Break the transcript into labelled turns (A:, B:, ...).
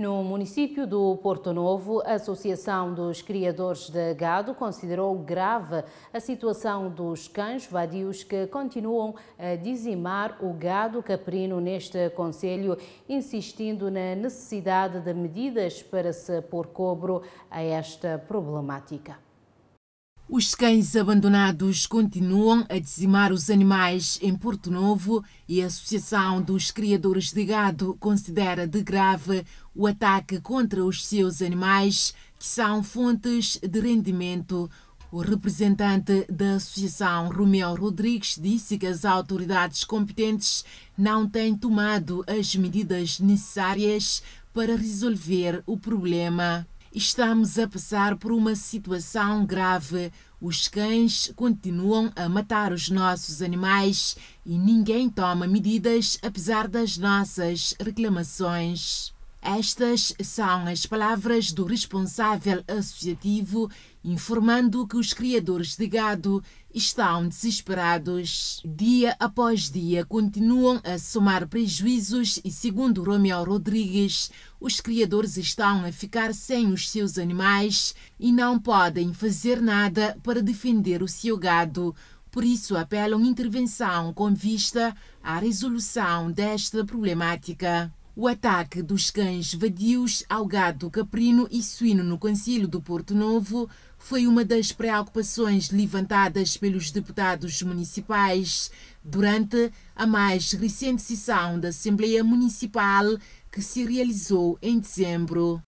A: No município do Porto Novo, a Associação dos Criadores de Gado considerou grave a situação dos cães vadios que continuam a dizimar o gado caprino neste Conselho, insistindo na necessidade de medidas para se pôr cobro a esta problemática.
B: Os cães abandonados continuam a dizimar os animais em Porto Novo e a Associação dos Criadores de Gado considera de grave o ataque contra os seus animais, que são fontes de rendimento. O representante da Associação, Romeu Rodrigues, disse que as autoridades competentes não têm tomado as medidas necessárias para resolver o problema. Estamos a passar por uma situação grave. Os cães continuam a matar os nossos animais e ninguém toma medidas apesar das nossas reclamações. Estas são as palavras do responsável associativo informando que os criadores de gado estão desesperados. Dia após dia continuam a somar prejuízos e, segundo Romeu Rodrigues, os criadores estão a ficar sem os seus animais e não podem fazer nada para defender o seu gado. Por isso, apelam intervenção com vista à resolução desta problemática. O ataque dos cães vadios ao gado caprino e suíno no Conselho do Porto Novo foi uma das preocupações levantadas pelos deputados municipais durante a mais recente sessão da Assembleia Municipal que se realizou em dezembro.